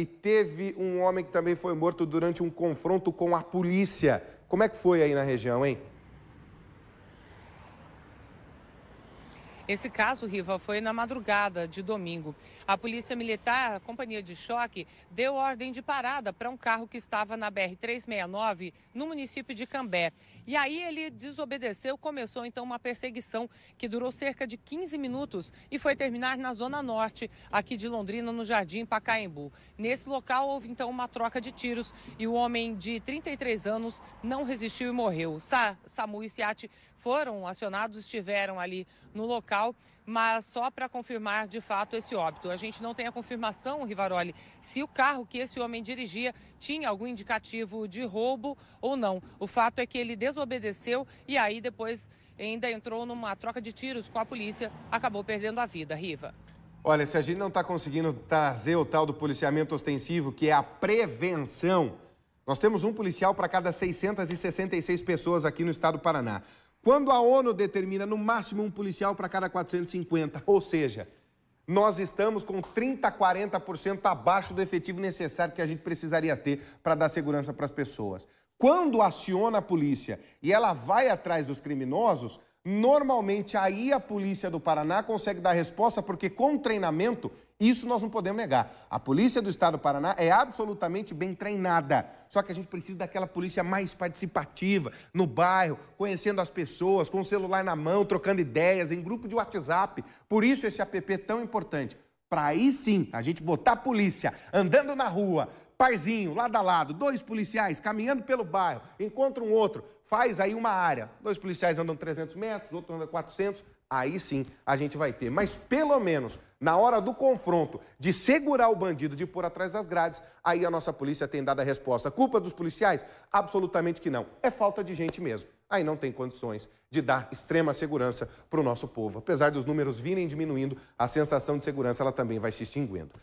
e teve um homem que também foi morto durante um confronto com a polícia. Como é que foi aí na região, hein? Esse caso, Riva, foi na madrugada de domingo. A Polícia Militar, a Companhia de Choque, deu ordem de parada para um carro que estava na BR-369 no município de Cambé. E aí ele desobedeceu, começou então uma perseguição que durou cerca de 15 minutos e foi terminar na zona norte aqui de Londrina, no Jardim Pacaembu. Nesse local houve então uma troca de tiros e o homem de 33 anos não resistiu e morreu. Sa Samu e Siati foram acionados, estiveram ali no local mas só para confirmar de fato esse óbito. A gente não tem a confirmação, Rivaroli, se o carro que esse homem dirigia tinha algum indicativo de roubo ou não. O fato é que ele desobedeceu e aí depois ainda entrou numa troca de tiros com a polícia, acabou perdendo a vida. Riva. Olha, se a gente não está conseguindo trazer o tal do policiamento ostensivo, que é a prevenção, nós temos um policial para cada 666 pessoas aqui no estado do Paraná. Quando a ONU determina no máximo um policial para cada 450, ou seja, nós estamos com 30, 40% abaixo do efetivo necessário que a gente precisaria ter para dar segurança para as pessoas. Quando aciona a polícia e ela vai atrás dos criminosos, Normalmente aí a polícia do Paraná consegue dar resposta, porque com treinamento, isso nós não podemos negar. A polícia do estado do Paraná é absolutamente bem treinada. Só que a gente precisa daquela polícia mais participativa, no bairro, conhecendo as pessoas, com o celular na mão, trocando ideias, em grupo de WhatsApp. Por isso esse app é tão importante. Para aí sim a gente botar a polícia andando na rua, parzinho, lado a lado, dois policiais caminhando pelo bairro, encontra um outro, faz aí uma área. Dois policiais andam 300 metros, outro anda 400, aí sim a gente vai ter. Mas pelo menos na hora do confronto, de segurar o bandido, de pôr atrás das grades, aí a nossa polícia tem dado a resposta. Culpa dos policiais? Absolutamente que não. É falta de gente mesmo aí não tem condições de dar extrema segurança para o nosso povo. Apesar dos números virem diminuindo, a sensação de segurança ela também vai se extinguindo.